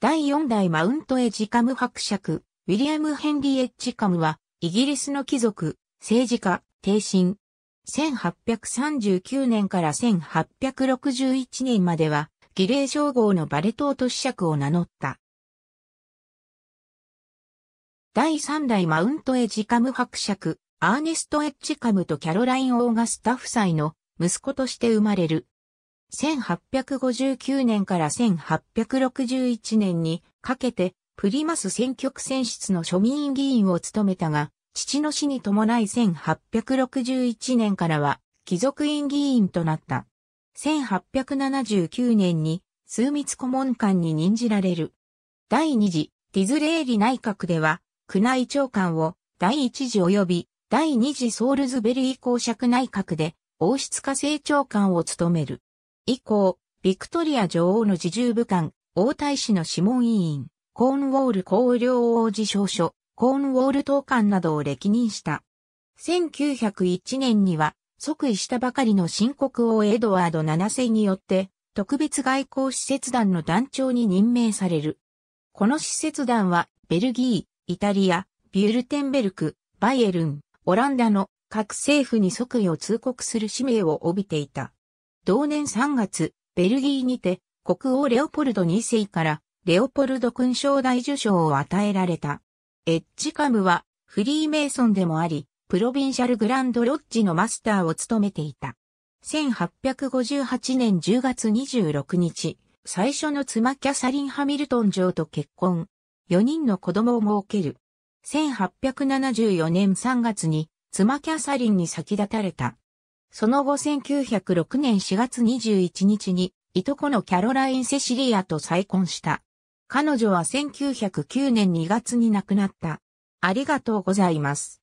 第4代マウントエジカム伯爵、ウィリアム・ヘンリー・エッジカムは、イギリスの貴族、政治家、帝臣。1839年から1861年までは、儀礼称号のバレトート子爵を名乗った。第3代マウントエジカム伯爵、アーネスト・エッジカムとキャロライン・オーガスタ夫妻の息子として生まれる1859年から1861年にかけてプリマス選挙区選出の庶民議員を務めたが、父の死に伴い1861年からは貴族院議員となった。1879年に数密顧問官に任じられる。第二次ディズレーリ内閣では、区内長官を第一次及び第二次ソールズベリー公爵内閣で王室家政長官を務める。以降、ビクトリア女王の自重武官、王太子の諮問委員、コーンウォール公領王子証書、コーンウォール党官などを歴任した。1901年には、即位したばかりの新国王エドワード7世によって、特別外交使節団の団長に任命される。この使節団は、ベルギー、イタリア、ビュルテンベルク、バイエルン、オランダの各政府に即位を通告する使命を帯びていた。同年3月、ベルギーにて、国王レオポルド2世から、レオポルド勲章大受賞を与えられた。エッジカムは、フリーメイソンでもあり、プロビンシャルグランドロッジのマスターを務めていた。1858年10月26日、最初の妻キャサリン・ハミルトン城と結婚。4人の子供を設ける。1874年3月に妻キャサリンに先立たれた。その後1906年4月21日に、いとこのキャロライン・セシリアと再婚した。彼女は1909年2月に亡くなった。ありがとうございます。